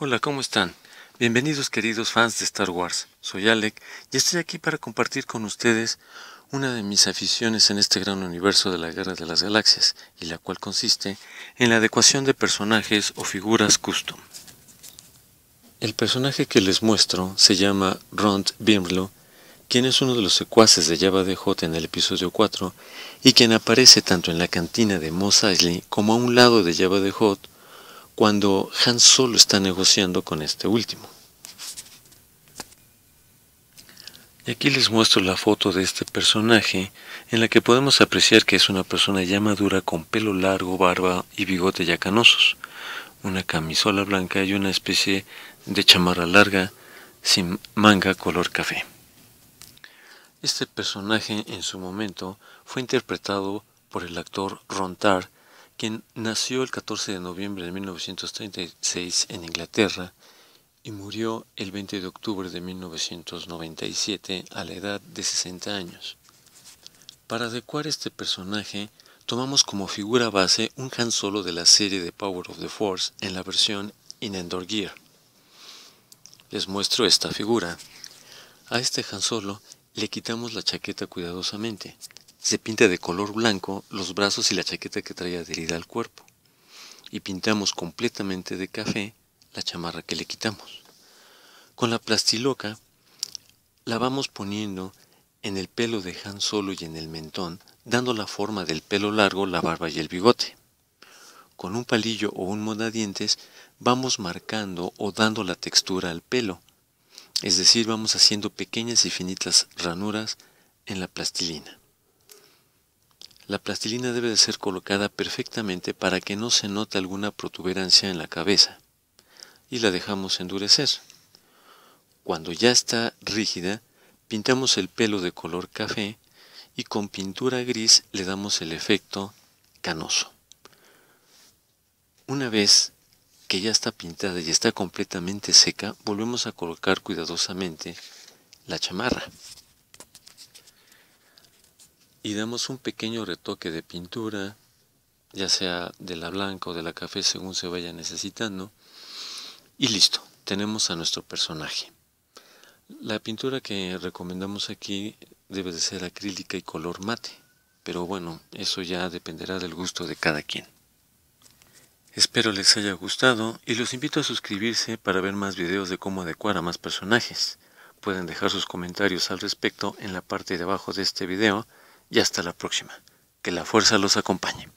Hola, ¿cómo están? Bienvenidos queridos fans de Star Wars. Soy Alec y estoy aquí para compartir con ustedes una de mis aficiones en este gran universo de la Guerra de las Galaxias, y la cual consiste en la adecuación de personajes o figuras custom. El personaje que les muestro se llama Rond Bimblow, quien es uno de los secuaces de Java de Hot en el episodio 4 y quien aparece tanto en la cantina de Mos Eisley como a un lado de Java de Hot cuando Han Solo está negociando con este último. Y aquí les muestro la foto de este personaje en la que podemos apreciar que es una persona ya madura con pelo largo, barba y bigote ya canosos, una camisola blanca y una especie de chamarra larga sin manga color café. Este personaje en su momento fue interpretado por el actor Ron quien nació el 14 de noviembre de 1936 en Inglaterra y murió el 20 de octubre de 1997 a la edad de 60 años. Para adecuar este personaje, tomamos como figura base un Han Solo de la serie de Power of the Force en la versión In Endor Gear. Les muestro esta figura. A este Han Solo le quitamos la chaqueta cuidadosamente, se pinta de color blanco los brazos y la chaqueta que trae adherida al cuerpo y pintamos completamente de café la chamarra que le quitamos. Con la plastiloca la vamos poniendo en el pelo de Han Solo y en el mentón, dando la forma del pelo largo, la barba y el bigote. Con un palillo o un dientes vamos marcando o dando la textura al pelo, es decir, vamos haciendo pequeñas y finitas ranuras en la plastilina. La plastilina debe de ser colocada perfectamente para que no se note alguna protuberancia en la cabeza y la dejamos endurecer. Cuando ya está rígida, pintamos el pelo de color café y con pintura gris le damos el efecto canoso. Una vez que ya está pintada y está completamente seca, volvemos a colocar cuidadosamente la chamarra y damos un pequeño retoque de pintura, ya sea de la blanca o de la café según se vaya necesitando, y listo, tenemos a nuestro personaje. La pintura que recomendamos aquí debe de ser acrílica y color mate, pero bueno, eso ya dependerá del gusto de cada quien. Espero les haya gustado y los invito a suscribirse para ver más videos de cómo adecuar a más personajes. Pueden dejar sus comentarios al respecto en la parte de abajo de este video y hasta la próxima. Que la fuerza los acompañe.